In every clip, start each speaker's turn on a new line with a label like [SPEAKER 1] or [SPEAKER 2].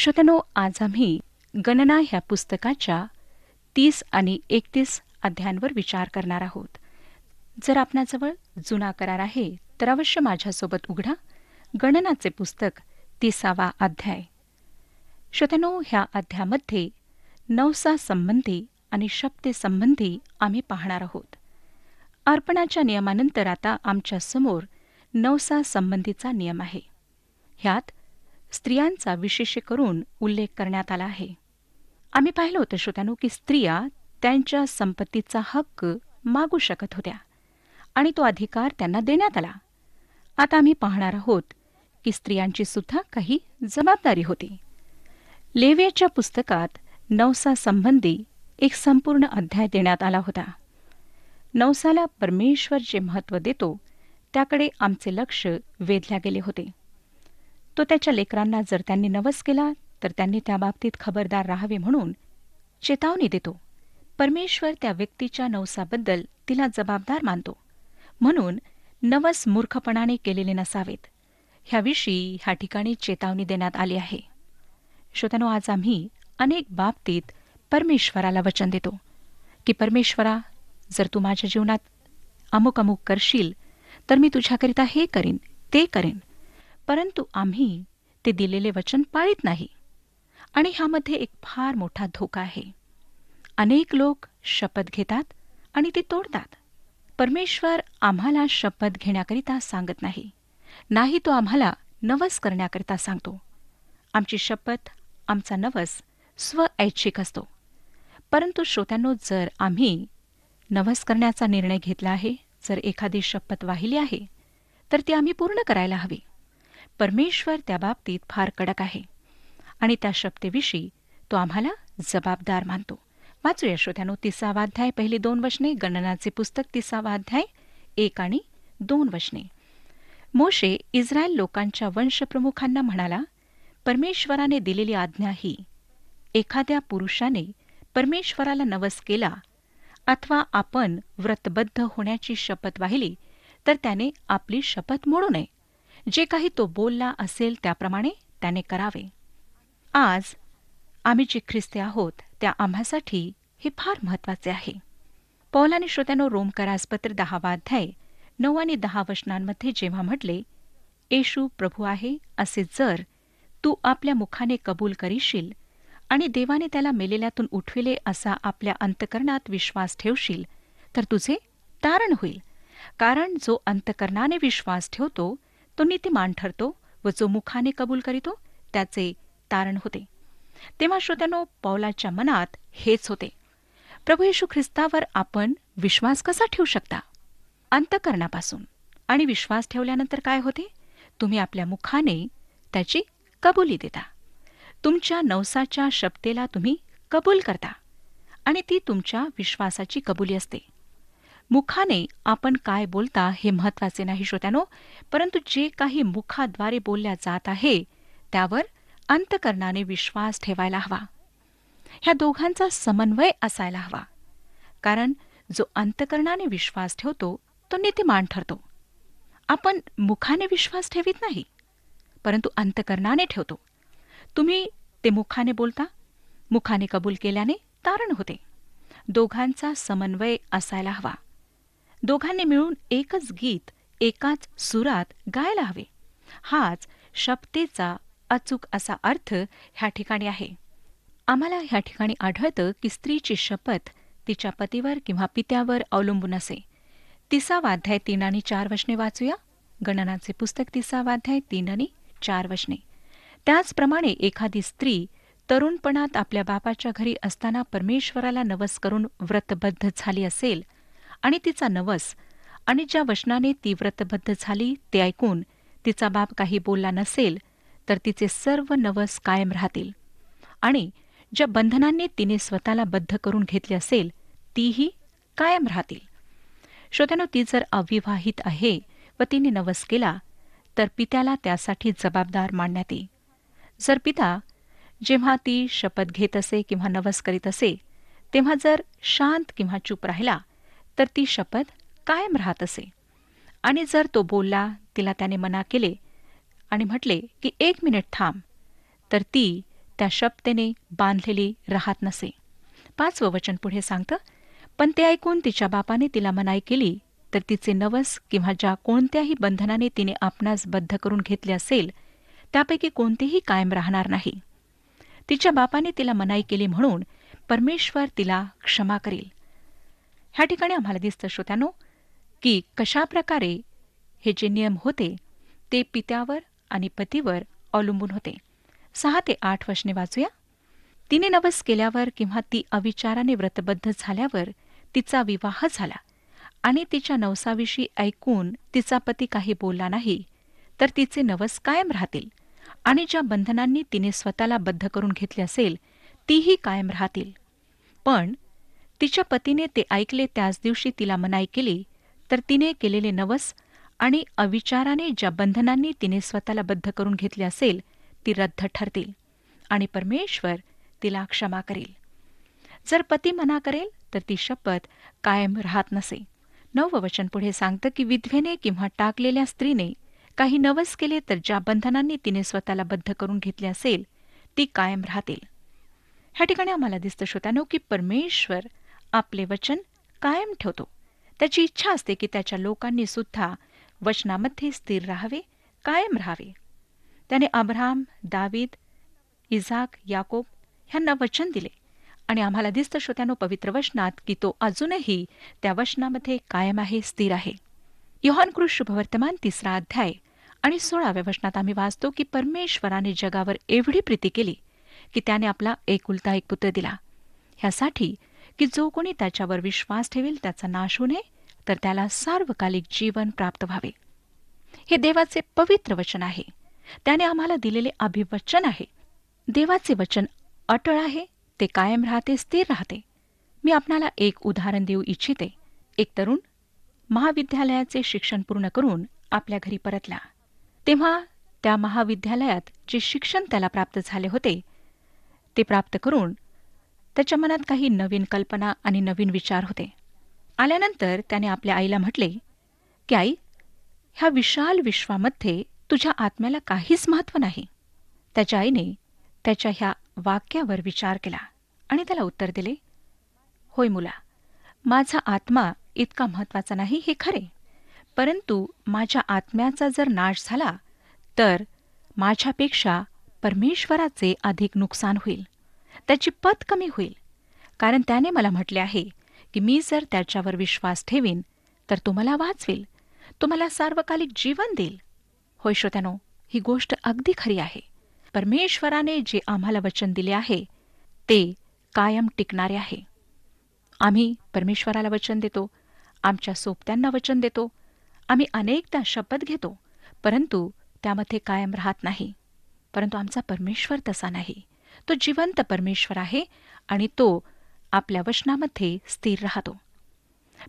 [SPEAKER 1] श्रोत्यानो आज आम्ही गणना ह्या पुस्तकाच्या तीस आणि एकतीस अध्यायांवर विचार करणार आहोत जर आपणाजवळ जुना करार आहे तर अवश्य माझ्यासोबत उघडा गणनाचे पुस्तक तिसावा अध्याय श्रोत्यानो ह्या अध्यामध्ये नवसा संबंधी आणि शब्देसंबंधी आम्ही पाहणार आहोत अर्पणाच्या नियमानंतर आता आमच्या समोर नवसा संबंधीचा नियम आहे ह्यात स्त्रियांचा विशेष करून उल्लेख करण्यात आला आहे आम्ही पाहिलं होतं श्रोत्यानो की स्त्रिया त्यांच्या संपत्तीचा हक्क मागू शकत होत्या आणि तो अधिकार त्यांना देण्यात आला आता आम्ही पाहणार आहोत की स्त्रियांची सुद्धा काही जबाबदारी होती लेवेच्या पुस्तकात संबंधी एक संपूर्ण अध्याय देण्यात आला होता नवसाला परमेश्वर जे महत्त्व देतो त्याकडे आमचे लक्ष वेधल्या गेले होते तो त्याच्या लेकरांना जर त्यांनी नवस केला तर त्यांनी त्या बाबतीत खबरदार राहावे म्हणून चेतावणी देतो परमेश्वर त्या व्यक्तीच्या नवसाबद्दल तिला जबाबदार मानतो म्हणून नवस मूर्खपणाने केलेले नसावेत ह्याविषयी ह्या ठिकाणी चेतावणी देण्यात आली आहे श्रोतनो आज आम्ही अनेक बाबतीत परमेश्वराला वचन देतो की परमेश्वरा जर तू माझ्या जीवनात अमुक अमुक करशील तर मी तुझ्याकरिता हे करीन ते करेन परंतु आम्ही ते दिलेले वचन पाळीत नाही आणि ह्यामध्ये एक फार मोठा धोका आहे अनेक लोक शपथ घेतात आणि ते तोडतात परमेश्वर आम्हाला शपथ घेण्याकरिता सांगत नाही नाही तो आम्हाला नवस करण्याकरिता सांगतो आमची शपथ आमचा नवस स्वऐच्छिक असतो परंतु श्रोत्यांनो जर आम्ही नवस करण्याचा निर्णय घेतला आहे जर एखादी शपथ वाहिली आहे तर ती आम्ही पूर्ण करायला हवी परमेश्वर त्या बाबतीत फार कडक आहे आणि त्या शब्देविषयी तो आम्हाला जबाबदार मानतो वाचूया श्रोत्यानो तिसावा अध्याय पहिली दोन वचने गणनाचे पुस्तक तिसावाध्याय अध्याय एक आणि दोन वचने मोशे इस्रायल लोकांच्या वंशप्रमुखांना म्हणाला परमेश्वराने दिलेली आज्ञा ही एखाद्या पुरुषाने परमेश्वराला नवस केला अथवा आपण व्रतबद्ध होण्याची शपथ वाहिली तर त्याने आपली शपथ मोडू नये जे काही तो बोलला असेल त्याप्रमाणे त्याने करावे आज आम्ही जे ख्रिस्ते आहोत त्या आम्हासाठी हे फार महत्वाचे आहे पौलाने श्रोत्यानो रोमकरासपत्र दहावा अध्याय नऊ आणि दहा वचनांमध्ये जेव्हा म्हटले येशू प्रभू आहे असे जर तू आपल्या मुखाने कबूल करीशील आणि देवाने त्याला मेलेल्यातून उठविले असा आपल्या अंतकरणात विश्वास ठेवशील तर तुझे तारण होईल कारण जो अंतकरणाने विश्वास ठेवतो तो नीतिमान ठरतो व जो मुखाने कबूल करीतो त्याचे तारण होते तेव्हा श्रोत्यानो पौलाच्या मनात हेच होते प्रभू येशू ख्रिस्तावर आपण विश्वास कसा ठेवू शकता अंतकरणापासून आणि विश्वास ठेवल्यानंतर काय होते तुम्ही आपल्या मुखाने त्याची कबुली देता तुमच्या नवसाच्या शब्देला तुम्ही कबूल करता आणि ती तुमच्या विश्वासाची कबुली असते मुखाने आपण काय बोलता हे महत्वाचे नाही श्रोत्यानो परंतु जे काही मुखाद्वारे बोलल्या जात आहे त्यावर अंतकरणाने विश्वास ठेवायला हवा ह्या दोघांचा समन्वय असायला हवा कारण जो अंतकरणाने विश्वास ठेवतो तो नीतिमान ठरतो आपण मुखाने विश्वास ठेवित नाही परंतु अंतकरणाने ठेवतो तुम्ही ते मुखाने बोलता मुखाने कबूल केल्याने तारण होते दोघांचा समन्वय असायला हवा दोघांनी मिळून एकच गीत एकाच सुरात गायला हवे हाच शपतेचा अचूक असा अर्थ ह्या ठिकाणी आहे आम्हाला ह्या ठिकाणी आढळतं की स्त्रीची शपथ तिच्या पतीवर किंवा पित्यावर अवलंबून असे तिसावाध्याय तीन आणि चार वशने वाचूया गणनाचे पुस्तक तिसावाध्याय तीन आणि चार वशने त्याचप्रमाणे एखादी स्त्री तरुणपणात आपल्या बापाच्या घरी असताना परमेश्वराला नवस करून व्रतबद्ध झाली असेल आणि तिचा नवस आणि ज्या वचनाने ती व्रतबद्ध झाली ते ऐकून तिचा बाप काही बोलला नसेल तर तिचे सर्व नवस कायम राहतील आणि ज्या बंधनांनी तिने स्वतःला बद्ध करून घेतले असेल तीही कायम राहतील श्रोत्यानो ती जर अविवाहित आहे व तिने नवस केला तर पित्याला त्यासाठी जबाबदार मानण्यात येईल जर पिता जेव्हा ती शपथ घेत असे किंवा नवस करीत असे तेव्हा जर शांत किंवा चूप राहिला तर ती शपथ कायम राहत असे आणि जर तो बोलला तिला त्याने मना केले आणि म्हटले की एक मिनिट थांब तर ती त्या शपतेने बांधलेली राहत नसे पाचवं वचन पुढे सांगतं पण ते ऐकून तिच्या बापाने तिला मनाई केली तर तिचे नवस किंवा ज्या कोणत्याही बंधनाने तिने आपणास बद्ध करून घेतले असेल त्यापैकी कोणतेही कायम राहणार नाही तिच्या बापाने तिला मनाई केली म्हणून परमेश्वर तिला क्षमा करेल ह्या ठिकाणी आम्हाला दिसतं श्रोत्यानो की कशाप्रकारे हे जे नियम होते ते पित्यावर आणि पतीवर अवलंबून होते सहा ते आठ वशने वाचूया तिने नवस केल्यावर किंवा ती अविचाराने व्रतबद्ध झाल्यावर तिचा विवाह झाला आणि तिच्या नवसाविषयी ऐकून तिचा पती काही बोलला नाही तर तिचे नवस कायम राहतील आणि ज्या बंधनांनी तिने स्वतःला बद्ध करून घेतले असेल तीही कायम राहतील पण तिच्या पतीने ते ऐकले त्याच दिवशी तिला मनाई केली तर तिने केलेले नवस आणि अविचाराने ज्या बंधनांनी तिने स्वतःला बद्ध करून घेतले असेल ती रद्द ठरतील आणि परमेश्वर तिला क्षमा करेल जर पती मना करेल तर ती शपथ कायम राहत नसे नववचन पुढे सांगतं की विधवेने किंवा टाकलेल्या स्त्रीने काही नवस केले तर ज्या बंधनांनी तिने स्वतःला बद्ध करून घेतले असेल ती कायम राहतील ह्या ठिकाणी आम्हाला दिसतं श्रोत्यानो की परमेश्वर आपले वचन कायम ठेवतो त्याची इच्छा असते की त्याच्या लोकांनी सुद्धा वचनामध्ये स्थिर राहावे कायम राहावे त्याने अब्राम दावीद इझाक याकोब ह्यांना वचन दिले आणि आम्हाला दिसतं श्रोत्यानो पवित्र वचनात की तो अजूनही त्या वचनामध्ये कायम आहे स्थिर आहे योहान कृष शुभवर्तमान तिसरा अध्याय आणि सोळाव्या वचनात आम्ही वाचतो की परमेश्वराने जगावर एवढी प्रीती केली की त्याने आपला एकुलता एक पुत्र दिला ह्यासाठी की जो कोणी त्याच्यावर विश्वास ठेवेल त्याचा नाश होणे नये तर त्याला सार्वकालिक जीवन प्राप्त व्हावे हे देवाचे पवित्र वचन आहे त्याने आम्हाला दिलेले अभिवचन आहे देवाचे वचन अटळ आहे ते कायम राहते स्थिर राहते मी आपणाला एक उदाहरण देऊ इच्छिते एक तरुण महाविद्यालयाचे शिक्षण पूर्ण करून आपल्या घरी परतला तेव्हा त्या महाविद्यालयात जे शिक्षण त्याला प्राप्त झाले होते ते प्राप्त करून त्याच्या मनात काही नवीन कल्पना आणि नवीन विचार होते आल्यानंतर त्याने आपल्या आईला म्हटले की आई ह्या विशाल विश्वामध्ये तुझ्या आत्म्याला काहीच महत्त्व नाही त्याच्या आईने त्याच्या ह्या वाक्यावर विचार केला आणि त्याला उत्तर दिले होय मुला माझा आत्मा इतका महत्त्वाचा नाही हे खरे परंतु माझ्या आत्म्याचा जर नाश झाला तर माझ्यापेक्षा परमेश्वराचे अधिक नुकसान होईल त्याची पत कमी होईल कारण त्याने मला म्हटले आहे की मी जर त्याच्यावर विश्वास ठेवीन तर तुम्हाला वाचवेल तुम्हाला सार्वकालिक जीवन देईल होय श्रोत्यानो ही गोष्ट अगदी खरी आहे परमेश्वराने जे आम्हाला वचन दिले आहे ते कायम टिकणारे आहे आम्ही परमेश्वराला वचन देतो आमच्या सोबत्यांना वचन देतो आम्ही अनेकदा शपथ घेतो परंतु त्यामध्ये कायम राहत नाही परंतु आमचा परमेश्वर तसा नाही तो जिवंत परमेश्वर आहे आणि तो आपल्या वचनामध्ये स्थिर राहतो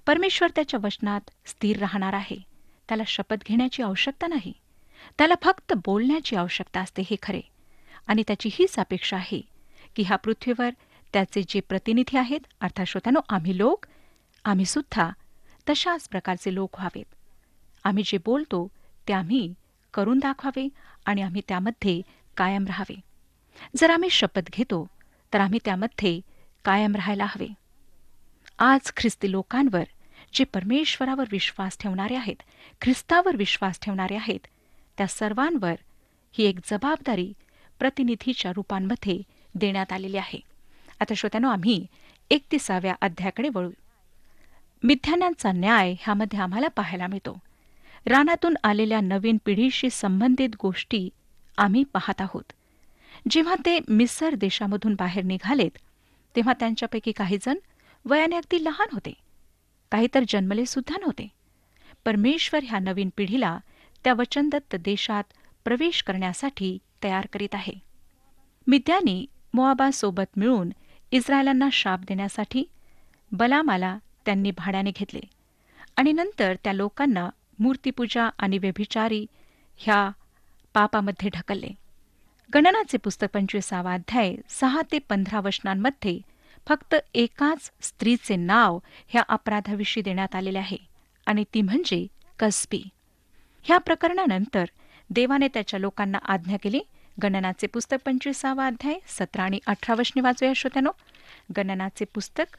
[SPEAKER 1] परमेश्वर त्याच्या वचनात स्थिर राहणार आहे त्याला शपथ घेण्याची आवश्यकता नाही त्याला फक्त बोलण्याची आवश्यकता असते हे खरे आणि त्याची हीच अपेक्षा आहे की ह्या पृथ्वीवर त्याचे जे प्रतिनिधी आहेत अर्थात श्रोत्यानो आम्ही लोक आम्ही सुद्धा तशाच प्रकारचे लोक व्हावेत आम्ही जे बोलतो ते आम्ही करून दाखवावे आणि आम्ही त्यामध्ये कायम राहावे जर आम्ही शपथ घेतो तर आम्ही त्यामध्ये कायम राहायला हवे आज ख्रिस्ती लोकांवर जे परमेश्वरावर विश्वास ठेवणारे आहेत ख्रिस्तावर विश्वास ठेवणारे आहेत त्या सर्वांवर ही एक जबाबदारी प्रतिनिधीच्या रूपांमध्ये देण्यात आलेली आहे आता श्रोत्यानो आम्ही एकतीसाव्या अध्याकडे वळू मिथ्यानांचा न्याय ह्यामध्ये आम्हाला पाहायला मिळतो रानातून आलेल्या नवीन पिढीशी संबंधित गोष्टी आम्ही पाहत आहोत जेव्हा ते मिसर देशामधून बाहेर निघालेत तेव्हा त्यांच्यापैकी काहीजण वयाने अगदी लहान होते काही तर जन्मले सुद्धा नव्हते परमेश्वर ह्या नवीन पिढीला त्या वचनदत्त देशात प्रवेश करण्यासाठी तयार करीत आहे मिद्यानी मोआबासोबत मिळून इस्रायलांना शाप देण्यासाठी बलामाला त्यांनी भाड्याने घेतले आणि नंतर त्या लोकांना मूर्तीपूजा आणि व्यभिचारी ह्या पापामध्ये ढकलले गणनाचे पुस्तक पंचवीसावा अध्याय सहा ते पंधरा वचनांमध्ये फक्त एकाच स्त्रीचे नाव ह्या अपराधाविषयी देण्यात आलेले आहे आणि ती म्हणजे कसबी ह्या प्रकरणानंतर देवाने त्याच्या लोकांना आज्ञा केली गणनाचे पुस्तक पंचवीसावा अध्याय सतरा आणि अठरा वचने वाचूया श्रोत्यानो गणनाचे पुस्तक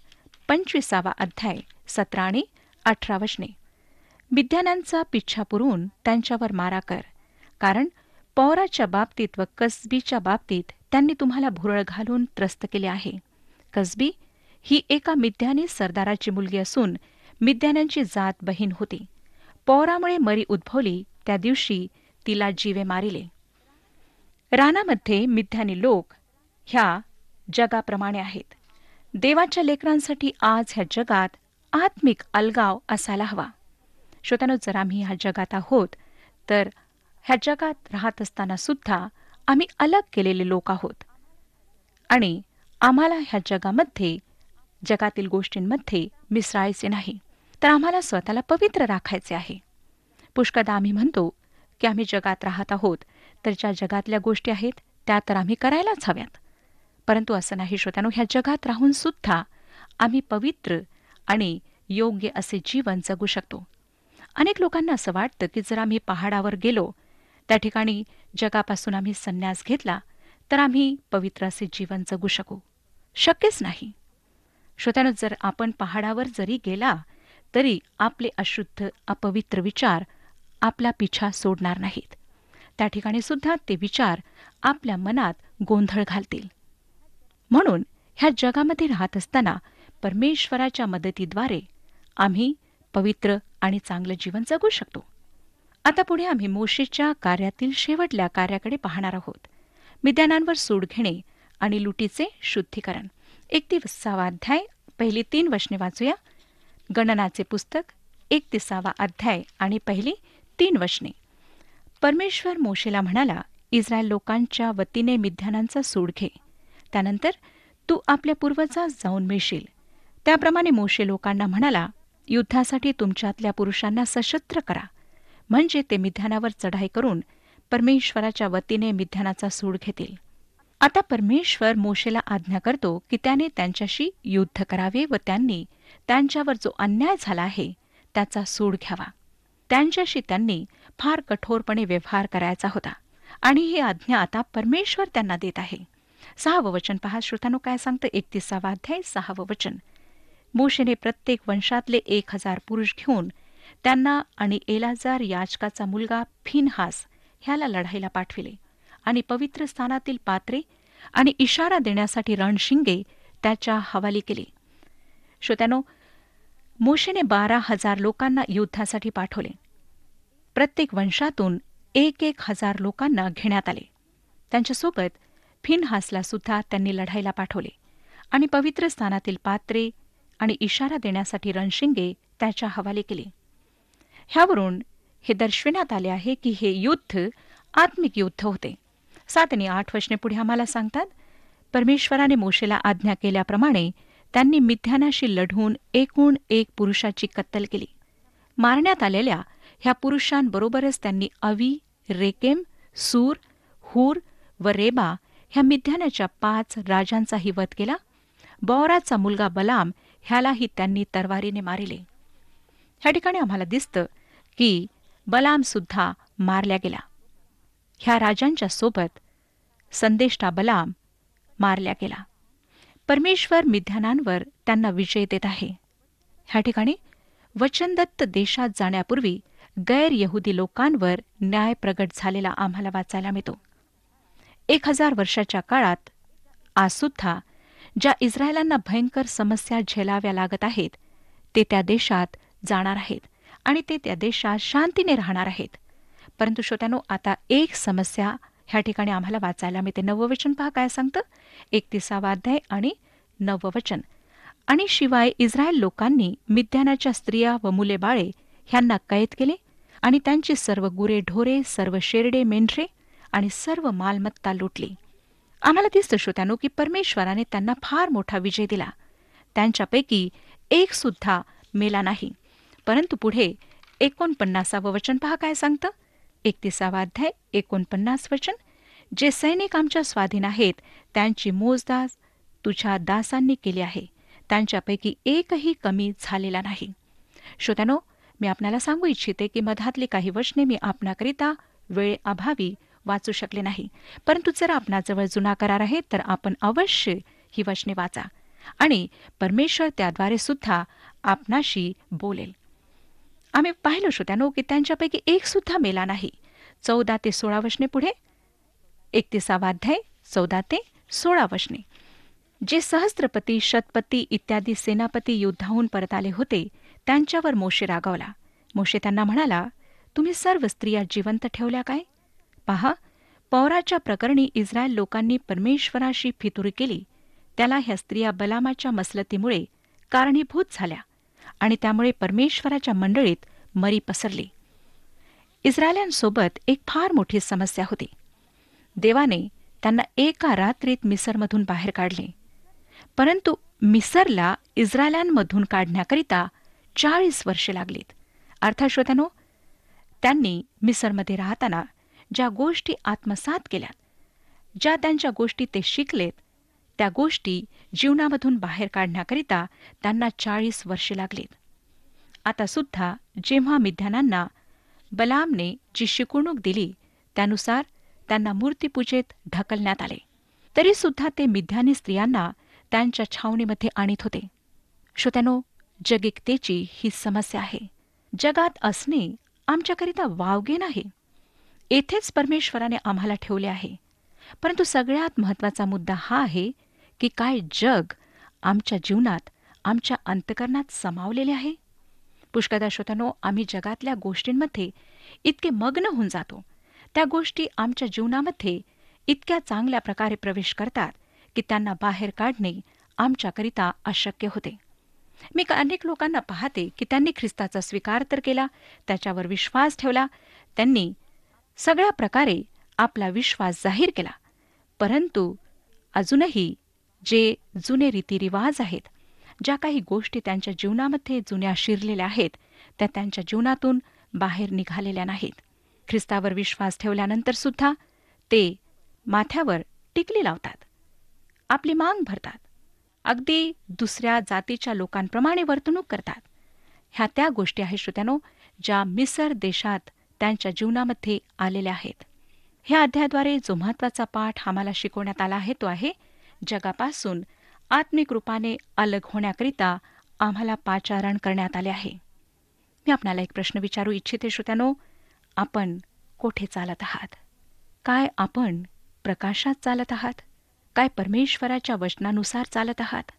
[SPEAKER 1] पंचवीसावा अध्याय सतरा आणि अठरा वचने विद्यानांचा पिच्छा पुरवून त्यांच्यावर मारा कर कारण पौराच्या बाबतीत व कसबीच्या बाबतीत त्यांनी तुम्हाला भुरळ घालून त्रस्त केले आहे कसबी ही एका मिद्यानी सरदाराची मुलगी असून मिद्यान्यांची जात बहीण होती पौरामुळे मरी उद्भवली त्या दिवशी तिला जीवे मारिले रानामध्ये मिथ्यानी लोक ह्या जगाप्रमाणे आहेत देवाच्या लेकरांसाठी आज ह्या जगात आत्मिक अलगाव असायला हवा श्रोत्यानो जर आम्ही ह्या जगात आहोत तर ह्या जगात राहत असताना सुद्धा आम्ही अलग केलेले लोक आहोत आणि आम्हाला ह्या जगामध्ये जगातील गोष्टींमध्ये मिसळायचे नाही तर आम्हाला स्वतःला पवित्र राखायचे आहे पुष्कदा आम्ही म्हणतो की आम्ही जगात राहत आहोत तर ज्या जगातल्या गोष्टी आहेत त्या तर आम्ही करायलाच हव्यात परंतु असं नाही श्रोत्यानो ह्या जगात राहून सुद्धा आम्ही पवित्र आणि योग्य असे जीवन जगू शकतो अनेक लोकांना असं वाटतं की जर आम्ही पहाडावर गेलो त्या ठिकाणी जगापासून आम्ही संन्यास घेतला तर आम्ही पवित्र असे जीवन जगू शकू शक्यच नाही श्रोत्यानं जर आपण पहाडावर जरी गेला तरी आपले अशुद्ध अपवित्र विचार आपला पिछा सोडणार नाहीत त्या ठिकाणी सुद्धा ते विचार आपल्या मनात गोंधळ घालतील म्हणून ह्या जगामध्ये राहत असताना परमेश्वराच्या मदतीद्वारे आम्ही पवित्र आणि चांगलं जीवन जगू शकतो आता पुढे आम्ही मोशेच्या कार्यातील शेवटल्या कार्याकडे पाहणार आहोत मिद्यानांवर सूड घेणे आणि लुटीचे शुद्धीकरण दिवसावा अध्याय पहिली तीन वचने वाचूया गणनाचे पुस्तक एकतीसावा अध्याय आणि पहिली तीन वचने परमेश्वर मोशेला म्हणाला इस्रायल लोकांच्या वतीने मिध्यानांचा सूड घे त्यानंतर तू आपल्या पूर्वजास जाऊन मिळशील त्याप्रमाणे मोशे लोकांना म्हणाला युद्धासाठी तुमच्यातल्या पुरुषांना सशस्त्र करा म्हणजे ते मिध्यानावर चढाई करून परमेश्वराच्या वतीने मिध्यानाचा सूड घेतील आता परमेश्वर मोशेला आज्ञा करतो की त्याने त्यांच्याशी युद्ध करावे व त्यांनी त्यांच्यावर जो अन्याय झाला आहे त्याचा सूड घ्यावा त्यांच्याशी त्यांनी फार कठोरपणे व्यवहार करायचा होता आणि ही आज्ञा आता परमेश्वर त्यांना देत आहे सहावं वचन पहा श्रोतानो काय सांगतं एकतीसावा अध्याय सहावं वचन मोशेने प्रत्येक वंशातले एक हजार पुरुष घेऊन त्यांना आणि एलाजार याचकाचा मुलगा फिनहास ह्याला लढाईला पाठविले आणि पवित्र स्थानातील पात्रे आणि इशारा देण्यासाठी रणशिंगे त्याच्या हवाली केले श्रोत्यानो मोशेने बारा हजार लोकांना युद्धासाठी पाठवले प्रत्येक वंशातून एक एक हजार लोकांना घेण्यात आले त्यांच्यासोबत फिनहासला सुद्धा त्यांनी लढाईला पाठवले आणि पवित्र स्थानातील पात्रे आणि इशारा देण्यासाठी रणशिंगे त्याच्या हवाली केले ह्यावरून हे दर्शविण्यात आले आहे की हे युद्ध आत्मिक युद्ध होते सात आणि आठ वर्षे पुढे आम्हाला सांगतात परमेश्वराने मोशेला आज्ञा केल्याप्रमाणे त्यांनी मिथ्यानाशी लढून एकूण एक पुरुषाची कत्तल केली मारण्यात आलेल्या ह्या पुरुषांबरोबरच त्यांनी अवी रेकेम सूर हूर व रेबा ह्या मिथ्यानाच्या पाच राजांचाही वध केला बौराचा मुलगा बलाम ह्यालाही त्यांनी तरवारीने मारिले ह्या ठिकाणी आम्हाला दिसतं की बलामसुद्धा मारल्या गेला ह्या राजांच्या सोबत संदेष्टा बलाम मारल्या गेला परमेश्वर मिध्यानांवर त्यांना विजय देत आहे ह्या ठिकाणी वचनदत्त देशात जाण्यापूर्वी गैर यहुदी लोकांवर न्याय प्रगट झालेला आम्हाला वाचायला मिळतो एक हजार वर्षाच्या काळात आजसुद्धा ज्या इस्रायलांना भयंकर समस्या झेलाव्या लागत आहेत ते त्या देशात जाणार आहेत आणि ते त्या देशात शांतीने राहणार आहेत परंतु श्रोत्यानो आता एक समस्या ह्या ठिकाणी आम्हाला वाचायला मिळते नववचन पहा काय सांगतं एकतीसावाध्याय आणि नववचन आणि शिवाय इस्रायल लोकांनी मिद्यानाच्या स्त्रिया व मुले बाळे ह्यांना कैद केले आणि त्यांची सर्व गुरे ढोरे सर्व शेरडे मेंढरे आणि सर्व मालमत्ता लुटली आम्हाला दिसतं श्रोत्यानो की परमेश्वराने त्यांना फार मोठा विजय दिला त्यांच्यापैकी एक सुद्धा मेला नाही परंतु पुढे एकोणपन्नासावं वचन पहा काय सांगतं एकतीसावा अध्याय एकोणपन्नास वचन जे सैनिक आमच्या स्वाधीन आहेत त्यांची मोजदास तुझ्या दासांनी केली आहे त्यांच्यापैकी एकही कमी झालेला नाही श्रोत्यानो मी आपल्याला सांगू इच्छिते की मधातली काही वचने मी आपणाकरिता वेळ अभावी वाचू शकले नाही परंतु जर आपणाजवळ जुना करार आहे तर आपण अवश्य ही वचने वाचा आणि परमेश्वर त्याद्वारे सुद्धा आपणाशी बोलेल आम्ही पाहिलो श्रोत्यानो की त्यांच्यापैकी एक सुद्धा मेला नाही चौदा ते सोळा वशने पुढे एकतीसावा अध्याय चौदा ते सोळा वशने जे सहस्त्रपती शतपती इत्यादी सेनापती युद्धाहून परत आले होते त्यांच्यावर मोशे रागावला मोशे त्यांना म्हणाला तुम्ही सर्व स्त्रिया जिवंत ठेवल्या काय पहा पौराच्या प्रकरणी इस्रायल लोकांनी परमेश्वराशी फितुरी केली त्याला ह्या स्त्रिया बलामाच्या मसलतीमुळे कारणीभूत झाल्या आणि त्यामुळे परमेश्वराच्या मंडळीत मरी पसरली इस्रायल्यांसोबत एक फार मोठी समस्या होती देवाने त्यांना एका रात्रीत मिसरमधून बाहेर काढले परंतु मिसरला इस्रायलांमधून काढण्याकरिता चाळीस वर्षे लागलीत अर्थात त्यांनी मिसरमध्ये राहताना ज्या गोष्टी आत्मसात केल्या ज्या त्यांच्या गोष्टी ते शिकलेत त्या गोष्टी जीवनामधून बाहेर काढण्याकरिता त्यांना चाळीस वर्षे लागलीत आता सुद्धा जेव्हा मिध्यानांना बलामने जी शिकवणूक दिली त्यानुसार त्यांना मूर्तीपूजेत ढकलण्यात आले तरी सुद्धा ते मिध्यानी स्त्रियांना त्यांच्या छावणीमध्ये आणीत होते श्रोत्यानो जगिकतेची ही समस्या आहे जगात असणे आमच्याकरिता वावगे नाही येथेच परमेश्वराने आम्हाला ठेवले आहे परंतु सगळ्यात महत्वाचा मुद्दा हा आहे की काय जग आमच्या जीवनात आमच्या अंतकरणात समावलेले आहे पुष्कदा श्रोतनो आम्ही जगातल्या गोष्टींमध्ये इतके मग्न होऊन जातो त्या गोष्टी आमच्या जीवनामध्ये इतक्या चांगल्या प्रकारे प्रवेश करतात की त्यांना बाहेर काढणे आमच्याकरिता अशक्य होते मी अनेक लोकांना पाहते की त्यांनी ख्रिस्ताचा स्वीकार तर केला त्याच्यावर विश्वास ठेवला त्यांनी सगळ्या प्रकारे आपला विश्वास जाहीर केला परंतु अजूनही जे जुने रीतिरिवाज आहेत ज्या काही गोष्टी त्यांच्या जीवनामध्ये जुन्या शिरलेल्या आहेत त्या त्यांच्या जीवनातून बाहेर निघालेल्या नाहीत ख्रिस्तावर विश्वास ठेवल्यानंतर सुद्धा ते माथ्यावर टिकली लावतात आपली मांग भरतात अगदी दुसऱ्या जातीच्या लोकांप्रमाणे वर्तणूक करतात ह्या त्या गोष्टी आहेत श्रोत्यानो ज्या मिसर देशात त्यांच्या जीवनामध्ये आलेल्या आहेत ह्या अध्यायाद्वारे जो महत्वाचा पाठ आम्हाला शिकवण्यात आला आहे तो आहे जगापासून आत्मिक रूपाने अलग होण्याकरिता आम्हाला पाचारण करण्यात आले आहे मी आपणाला एक प्रश्न विचारू इच्छिते श्रोत्यानो आपण कोठे चालत आहात काय आपण प्रकाशात चालत आहात काय परमेश्वराच्या वचनानुसार चालत आहात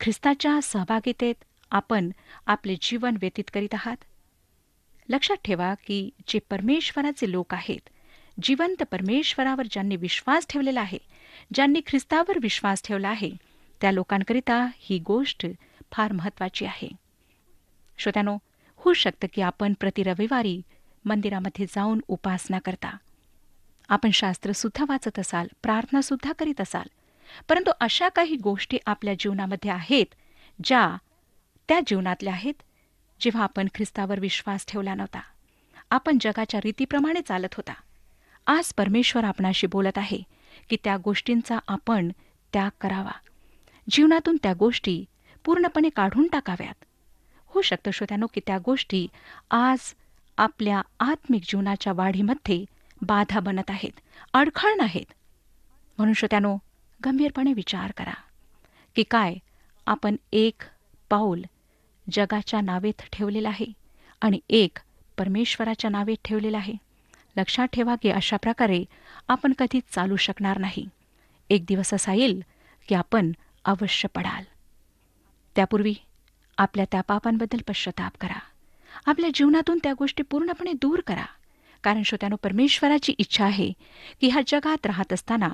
[SPEAKER 1] ख्रिस्ताच्या सहभागितेत आपण आपले जीवन व्यतीत करीत आहात लक्षात ठेवा की जे परमेश्वराचे लोक आहेत जिवंत परमेश्वरावर ज्यांनी विश्वास ठेवलेला आहे ज्यांनी ख्रिस्तावर विश्वास ठेवला आहे त्या लोकांकरिता ही गोष्ट फार महत्वाची आहे श्रोत्यानो होऊ शकतं की आपण प्रति रविवारी मंदिरामध्ये जाऊन उपासना करता आपण शास्त्रसुद्धा वाचत असाल प्रार्थनासुद्धा करीत असाल परंतु अशा काही गोष्टी आपल्या जीवनामध्ये आहेत ज्या त्या जीवनातल्या आहेत जेव्हा आपण ख्रिस्तावर विश्वास ठेवला नव्हता आपण जगाच्या रीतीप्रमाणे चालत होता आज परमेश्वर आपणाशी बोलत आहे की त्या गोष्टींचा आपण त्याग करावा जीवनातून त्या गोष्टी पूर्णपणे काढून टाकाव्यात होऊ शकतं श्रोत्यानो की त्या गोष्टी आज आपल्या आत्मिक जीवनाच्या वाढीमध्ये बाधा बनत आहेत अडखळ आहेत म्हणून श्रोत्यानो गंभीरपणे विचार करा की काय आपण एक पाऊल जगाच्या नावेत ठेवलेलं आहे आणि एक परमेश्वराच्या नावेत ठेवलेलं आहे लक्षात ठेवा की अशा प्रकारे आपण कधीच चालू शकणार नाही एक दिवस असा येईल की आपण अवश्य पडाल त्यापूर्वी आपल्या त्या पापांबद्दल पश्चाताप करा आपल्या जीवनातून त्या गोष्टी पूर्णपणे दूर करा कारण श्रोत्यानो परमेश्वराची इच्छा आहे की ह्या जगात राहत असताना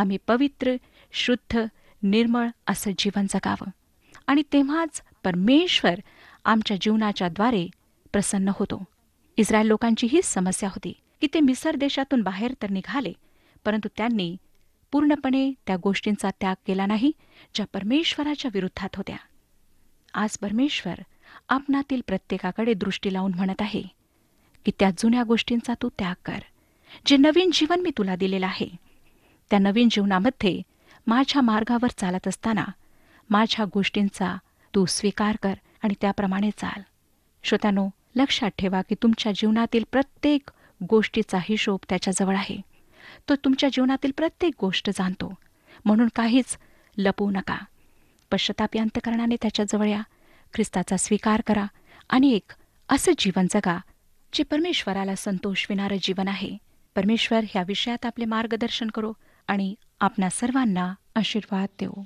[SPEAKER 1] आम्ही पवित्र शुद्ध निर्मळ असं जीवन जगावं आणि तेव्हाच परमेश्वर आमच्या जीवनाच्याद्वारे प्रसन्न होतो इस्रायल लोकांची हीच समस्या होती की ते मिसर देशातून बाहेर तर निघाले परंतु त्यांनी पूर्णपणे त्या गोष्टींचा त्याग केला नाही ज्या परमेश्वराच्या विरुद्धात होत्या आज परमेश्वर आपणातील प्रत्येकाकडे दृष्टी लावून म्हणत आहे की त्या जुन्या गोष्टींचा तू त्याग कर जे नवीन जीवन मी तुला दिलेलं आहे त्या नवीन जीवनामध्ये माझ्या मार्गावर चालत असताना माझ्या गोष्टींचा तू स्वीकार कर आणि त्याप्रमाणे चाल श्रोत्यानो लक्षात ठेवा की तुमच्या जीवनातील प्रत्येक गोष्टीचा हिशोब त्याच्याजवळ आहे तो तुमच्या जीवनातील प्रत्येक गोष्ट जाणतो म्हणून काहीच लपवू नका पश्चतापी अंतकरणाने त्याच्याजवळ या ख्रिस्ताचा स्वीकार करा आणि एक असं जीवन जगा जे परमेश्वराला संतोष विणारं जीवन आहे परमेश्वर ह्या विषयात आपले मार्गदर्शन करो आणि आपणा सर्वांना आशीर्वाद देऊ